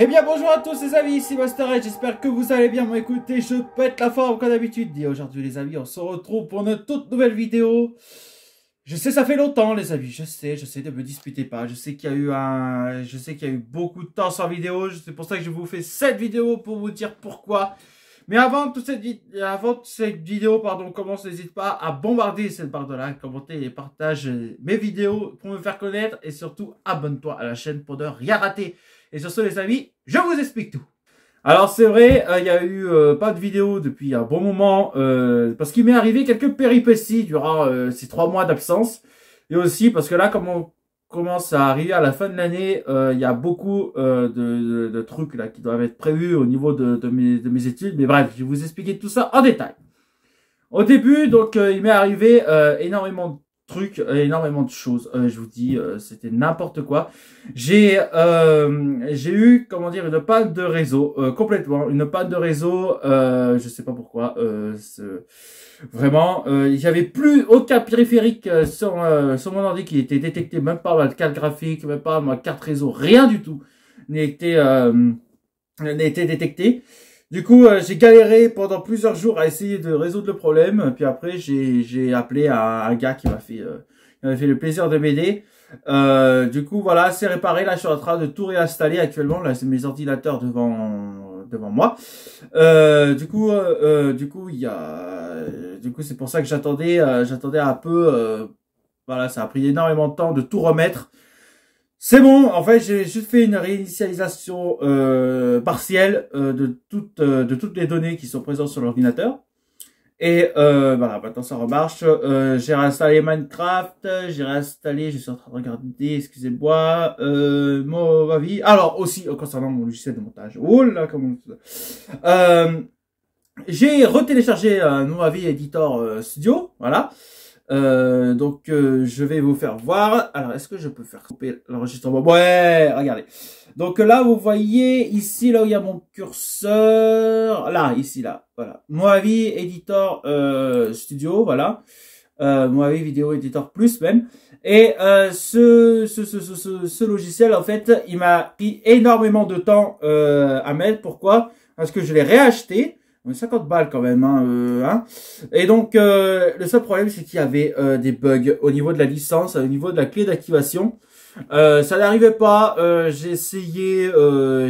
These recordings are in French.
Eh bien bonjour à tous les amis, ici Master j'espère que vous allez bien m'écouter, je pète la forme comme d'habitude. Et aujourd'hui les amis, on se retrouve pour une toute nouvelle vidéo. Je sais, ça fait longtemps les amis, je sais, je sais, ne me disputez pas. Je sais qu'il y a eu un... Je sais qu'il y a eu beaucoup de temps sans vidéo, c'est pour ça que je vous fais cette vidéo pour vous dire pourquoi. Mais avant toute cette, avant cette vidéo, pardon, commence, n'hésite pas à bombarder cette barre de là commenter et partager mes vidéos pour me faire connaître. Et surtout, abonne-toi à la chaîne pour ne rien rater. Et sur ce, les amis, je vous explique tout. Alors c'est vrai, euh, il y a eu euh, pas de vidéo depuis un bon moment, euh, parce qu'il m'est arrivé quelques péripéties durant ces trois mois d'absence, et aussi parce que là, comme on commence à arriver à la fin de l'année, il y a beaucoup de, trucs là qui doivent être prévus au niveau de, mes, de mes études, mais bref, je vais vous expliquer tout ça en détail. Au début, donc, il m'est arrivé énormément de truc euh, énormément de choses. Euh, je vous dis, euh, c'était n'importe quoi. J'ai j'ai eu, comment dire, une panne de réseau, complètement. Une panne de réseau, je sais pas pourquoi. vraiment, il n'y plus aucun périphérique sur, sur mon ordi qui était détecté, même pas ma carte graphique, même pas ma carte réseau, rien du tout n'était n'était détecté. Du coup, euh, j'ai galéré pendant plusieurs jours à essayer de résoudre le problème. Puis après, j'ai appelé un gars qui m'a fait, euh, fait le plaisir de m'aider. Euh, du coup, voilà, c'est réparé. Là, je suis en train de tout réinstaller actuellement. Là, c'est mes ordinateurs devant devant moi. du coup, du coup, il y a, du coup, c'est pour ça que j'attendais, j'attendais un peu. voilà, ça a pris énormément de temps de tout remettre. C'est bon, en fait, j'ai juste fait une réinitialisation euh, partielle euh, de, toutes, euh, de toutes les données qui sont présentes sur l'ordinateur. Et euh, voilà, maintenant ça remarche. Euh, j'ai réinstallé Minecraft, j'ai réinstallé, je suis en train de regarder, excusez-moi, euh, Alors aussi, concernant mon logiciel de montage. Oh comment... j'ai retéléchargé un Movavi Editor Studio, voilà. Euh, donc euh, je vais vous faire voir. Alors est-ce que je peux faire couper l'enregistrement Ouais, regardez. Donc là vous voyez ici là où il y a mon curseur, là ici là, voilà. Moavi Editor euh, Studio, voilà. Euh, Moavi Vidéo Editor Plus même. Et ce, ce, ce, ce, ce logiciel en fait, il m'a pris énormément de temps à mettre. Pourquoi Parce que je l'ai réacheté. 50 balles quand même. Hein, euh, hein. Et donc, euh, le seul problème, c'est qu'il y avait euh, des bugs au niveau de la licence, au niveau de la clé d'activation. ça n'arrivait pas. j'ai essayé,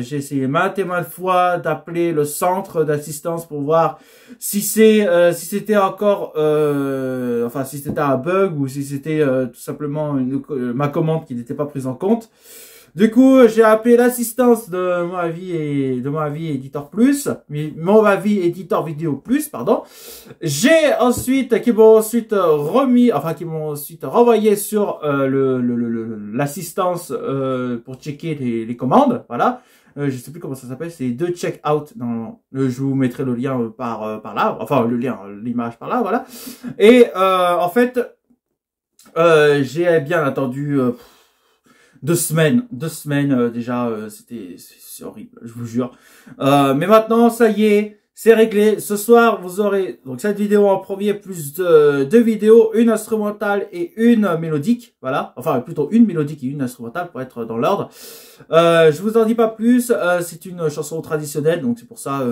j'ai essayé maintes et maintes fois d'appeler le centre d'assistance pour voir si c'est, si c'était encore, enfin si c'était un bug ou si c'était tout simplement une, ma commande qui n'était pas prise en compte. Du coup, j'ai appelé l'assistance de ma vie et de ma vie éditeur plus, mon ma vie éditeur vidéo plus, pardon. J'ai ensuite, qui m'ont ensuite remis, enfin qui m'ont ensuite renvoyé sur euh, l'assistance euh, pour checker les, les commandes, voilà. Euh, je sais plus comment ça s'appelle, c'est deux check out. Dans, euh, je vous mettrai le lien euh, par euh, par là, enfin le lien, l'image par là, voilà. Et en fait, j'ai bien entendu deux semaines, deux semaines euh, déjà, euh, c'était horrible, je vous jure. Euh, mais maintenant, ça y est, c'est réglé. Ce soir, vous aurez donc cette vidéo en premier, plus de deux vidéos, une instrumentale et une mélodique, voilà. Enfin, plutôt une mélodique et une instrumentale pour être dans l'ordre. Euh, je vous en dis pas plus. c'est une chanson traditionnelle, donc c'est pour ça,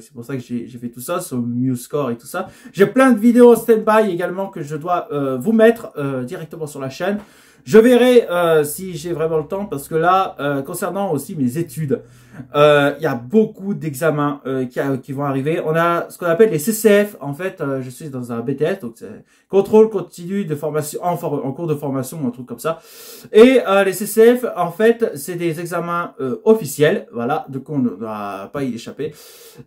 c'est pour ça que j'ai fait tout ça, sur MuseScore et tout ça. J'ai plein de vidéos stand-by également que je dois vous mettre directement sur la chaîne. Je verrai euh, si j'ai vraiment le temps parce que là, euh, concernant aussi mes études, euh, il y a beaucoup d'examens euh, qui, qui, vont arriver. On a ce qu'on appelle les CCF. En fait, euh, je suis dans un BTS, donc c'est contrôle continu de formation en, en, cours de formation ou un truc comme ça. Et les CCF, en fait, c'est des examens officiels. Voilà, donc on ne va pas y échapper.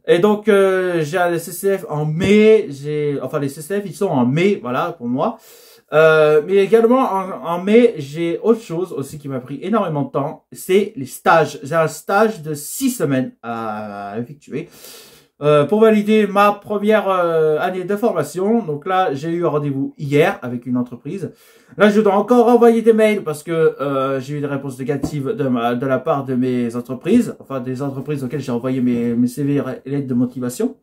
Et donc, j'ai les CCF en mai. J'ai, enfin, les CCF, ils sont en mai, voilà, pour moi. Euh, mais également en, mai, j'ai autre chose aussi qui m'a pris énormément de temps, c'est les stages. J'ai un stage de six semaines à effectuer euh, pour valider ma première euh, année de formation. Donc là, j'ai eu un rendez-vous hier avec une entreprise. Là, je dois encore envoyer des mails parce que j'ai eu des réponses négatives de, de la part de mes entreprises, enfin des entreprises auxquelles j'ai envoyé mes, mes CV et lettres de motivation.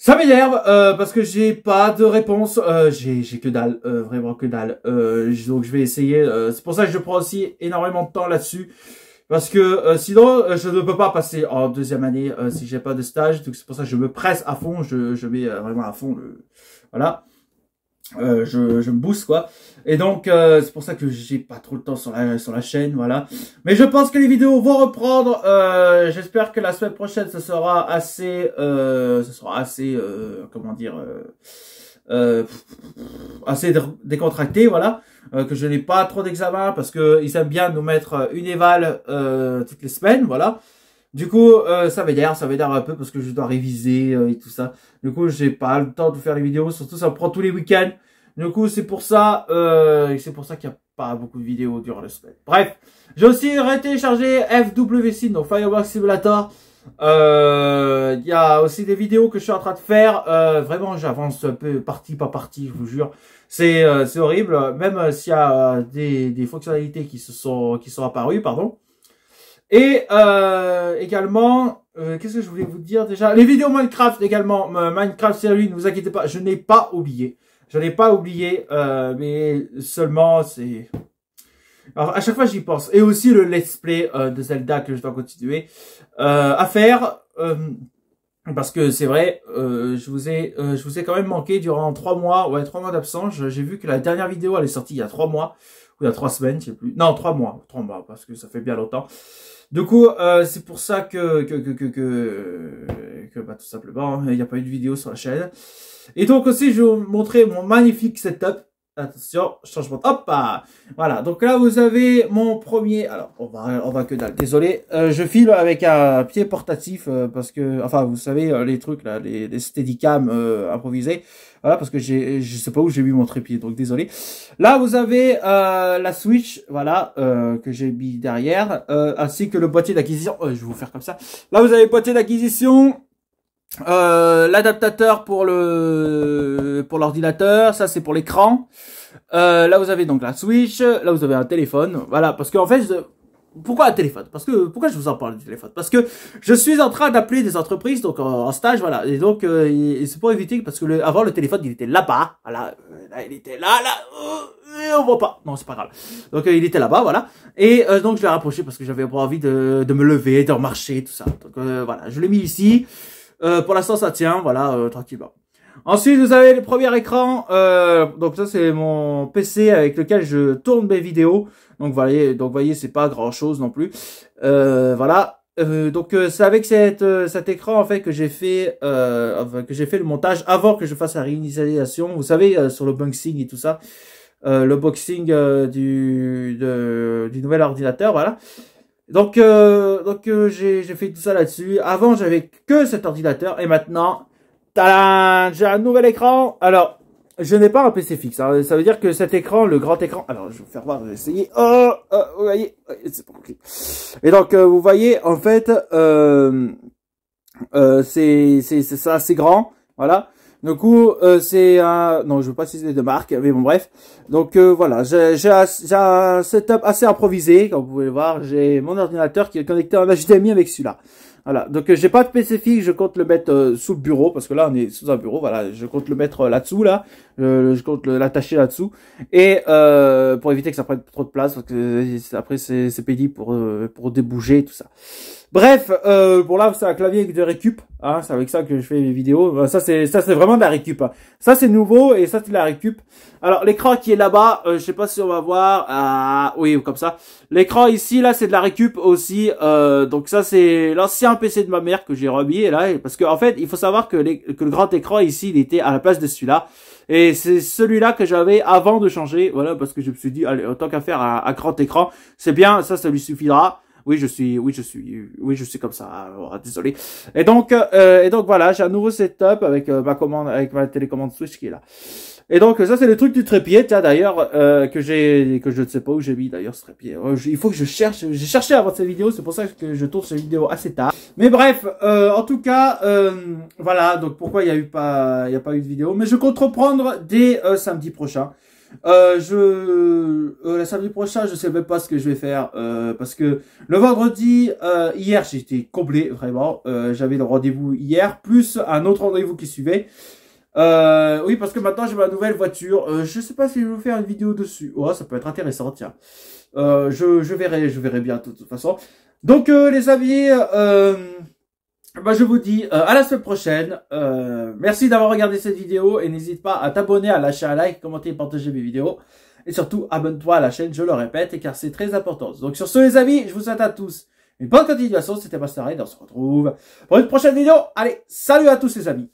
Ça m'énerve euh, parce que j'ai pas de réponse. Euh, j'ai que dalle, euh, vraiment que dalle. donc je vais essayer. c'est pour ça que je prends aussi énormément de temps là-dessus. Parce que sinon, je ne peux pas passer en deuxième année si j'ai pas de stage. Donc c'est pour ça que je me presse à fond. Je, je mets vraiment à fond le... Voilà. Euh, je, je, me booste quoi. Et donc euh, c'est pour ça que j'ai pas trop le temps sur la sur la chaîne, voilà. Mais je pense que les vidéos vont reprendre. Euh, J'espère que la semaine prochaine ce sera assez, euh, ce sera assez, comment dire, assez décontracté, voilà. que je n'ai pas trop d'examens parce que ils aiment bien nous mettre une éval toutes les semaines, voilà. Du coup, euh, ça ça dire ça dire un peu parce que je dois réviser euh, et tout ça. Du coup, j'ai pas le temps de faire les vidéos, surtout ça me prend tous les week-ends. Du coup, c'est pour ça, euh, c'est pour ça qu'il n'y a pas beaucoup de vidéos durant la semaine. Bref, j'ai aussi téléchargé FWC, donc Fireworks Simulator. Euh, il y a aussi des vidéos que je suis en train de faire. vraiment, j'avance un peu partie par partie, je vous jure. C'est horrible, même s'il y a des, des fonctionnalités qui se sont qui sont apparues, pardon. Et euh, également, euh, qu'est-ce que je voulais vous dire déjà Les vidéos Minecraft également, euh, Minecraft série, ne vous inquiétez pas, je n'ai pas oublié. Je n'ai pas oublié, euh, mais seulement c'est... Alors à chaque fois j'y pense. Et aussi le let's play de Zelda que je dois continuer à faire. parce que c'est vrai, je vous ai, je vous ai quand même manqué durant trois mois, ouais trois mois d'absence. J'ai vu que la dernière vidéo elle est sortie il y a trois mois il y a trois semaines, je sais plus. Non, trois mois, trois mois, parce que ça fait bien longtemps. Du coup, euh, c'est pour ça que que que que, que, bah, tout simplement, hein, il n'y a pas eu de vidéo sur la chaîne. Et donc aussi, je vais vous montrer mon magnifique setup Attention, changement. Hop ah. Voilà, donc là vous avez mon premier... Alors, on va, on va que dalle, désolé. Euh, je file avec un pied portatif euh, parce que... Enfin, vous savez, euh, les trucs là, les, les steadicam improvisés. Voilà, parce que j'ai, je sais pas où j'ai mis mon trépied, donc désolé. Là vous avez la Switch, voilà, que j'ai mis derrière. ainsi que le boîtier d'acquisition. je vais vous faire comme ça. Là vous avez le boîtier d'acquisition. Euh, l'adaptateur pour le pour l'ordinateur, ça c'est pour l'écran. Euh, là vous avez donc la Switch, là vous avez un téléphone. Voilà, parce qu'en fait, pourquoi un téléphone Parce que pourquoi je vous en parle du téléphone Parce que je suis en train d'appeler des entreprises donc en, stage, voilà. Et donc c'est euh, pour éviter parce que le... avant le téléphone il était là-bas, voilà, euh, là il était là, là. Euh, et on voit pas. Non, c'est pas grave. Donc il était là-bas, voilà. Et donc je l'ai rapproché parce que j'avais pas envie de, de me lever, de remarcher, tout ça. Donc voilà, je l'ai mis ici. Euh, pour l'instant, ça tient, voilà, euh, tranquillement. Ensuite, vous avez le premier écran. Euh, donc ça, c'est mon PC avec lequel je tourne mes vidéos. Donc voyez, donc voyez, c'est pas grand chose non plus. Euh, voilà. Euh, donc euh, c'est avec cette, euh, cet écran en fait que j'ai fait que j'ai fait le montage avant que je fasse la réinitialisation. Vous savez sur le boxing et tout ça, le boxing du du nouvel ordinateur, voilà. Donc, donc euh, euh j'ai fait tout ça là-dessus. Avant, j'avais que cet ordinateur. Et maintenant, j'ai un nouvel écran. Alors, je n'ai pas un PC fixe. Hein. Ça veut dire que cet écran, le grand écran... Alors, je vais vous faire voir, je vais essayer. Oh, oh vous voyez, c'est pas Et donc, euh, vous voyez, en fait, euh, c'est c'est grand. Voilà. Du coup, euh, c'est un... Non, je veux pas citer de marque, mais bon, bref. Donc euh, voilà, j'ai un setup assez improvisé, comme vous pouvez le voir. J'ai mon ordinateur qui est connecté en HDMI avec celui-là. Voilà, donc euh, j'ai pas de PC je compte le mettre euh, sous le bureau, parce que là, on est sous un bureau, voilà. Je compte le mettre là-dessous, là. je compte l'attacher là-dessous. Et pour éviter que ça prenne trop de place, parce que après, c'est pénible pour, pour débouger et tout ça. Bref, euh, bon là c'est un clavier de récup, hein, c'est avec ça que je fais mes vidéos. Euh, ça c'est ça c'est vraiment de la récup. Hein. Ça c'est nouveau et ça c'est de la récup. Alors l'écran qui est là-bas, euh, je sais pas si on va voir. Ah oui, comme ça. L'écran ici là c'est de la récup aussi. Euh, donc ça c'est l'ancien PC de ma mère que j'ai remis là parce que en fait il faut savoir que, le grand écran ici il était à la place de celui-là. Et c'est celui-là que j'avais avant de changer, voilà, parce que je me suis dit, allez, autant qu'à faire un, un grand écran, c'est bien, ça, ça lui suffira. Oui, je suis, oui, je suis, oui, je suis comme ça. désolé. Et donc, euh, et donc voilà, j'ai un nouveau setup avec euh, ma commande, avec ma télécommande Switch qui est là. Et donc ça c'est le truc du trépied, tiens d'ailleurs euh, que j'ai, que je ne sais pas où j'ai mis d'ailleurs ce trépied. Euh, il faut que je cherche, j'ai cherché avant cette vidéo, c'est pour ça que je tourne cette vidéo assez tard. Mais bref, euh, en tout cas, voilà. Donc pourquoi il n'y a eu pas, il y a pas eu de vidéo, mais je compte reprendre dès samedi prochain. Euh, je euh, la samedi prochain, je sais même pas ce que je vais faire euh, parce que le vendredi hier j'étais comblé, vraiment. J'avais le rendez-vous hier plus un autre rendez-vous qui suivait. oui parce que maintenant j'ai ma nouvelle voiture. je sais pas si je vais faire une vidéo dessus. Oh ça peut être intéressant tiens. je je verrai je verrai bien de toute façon. Donc les amis. Eh ben, je vous dis euh, à la semaine prochaine. Euh, merci d'avoir regardé cette vidéo et n'hésite pas à t'abonner, à lâcher un like, commenter et partager mes vidéos. Et surtout, abonne-toi à la chaîne, je le répète, car c'est très important. Donc sur ce, les amis, je vous souhaite à tous une bonne continuation. C'était Master on se retrouve pour une prochaine vidéo. Allez, salut à tous les amis.